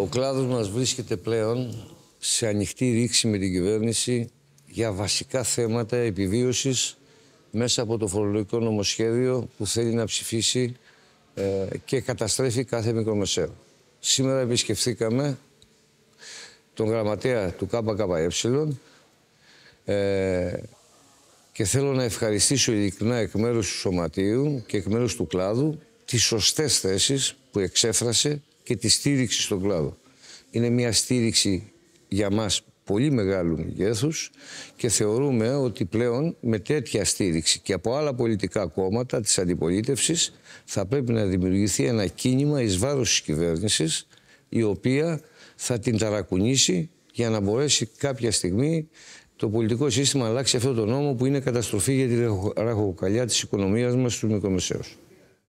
Ο κλάδος μας βρίσκεται πλέον σε ανοιχτή ρήξη με την κυβέρνηση για βασικά θέματα επιβίωσης μέσα από το φορολογικό νομοσχέδιο που θέλει να ψηφίσει ε, και καταστρέφει κάθε μικρομεσαίο. Σήμερα επισκεφθήκαμε τον γραμματέα του ΚΚΕ ε, και θέλω να ευχαριστήσω ειλικρινά εκ μέρους του Σωματείου και εκ μέρους του κλάδου τις σωστές θέσεις που εξέφρασε και τη στήριξη στον κλάδο. Είναι μια στήριξη για μας πολύ μεγάλου μεγέθους και θεωρούμε ότι πλέον με τέτοια στήριξη και από άλλα πολιτικά κόμματα της αντιπολίτευσης θα πρέπει να δημιουργηθεί ένα κίνημα εις βάρος της κυβέρνησης η οποία θα την ταρακουνήσει για να μπορέσει κάποια στιγμή το πολιτικό σύστημα να αλλάξει αυτό το νόμο που είναι καταστροφή για τη ραχοκοκαλιά της οικονομίας μας στους μικρομεσαίους.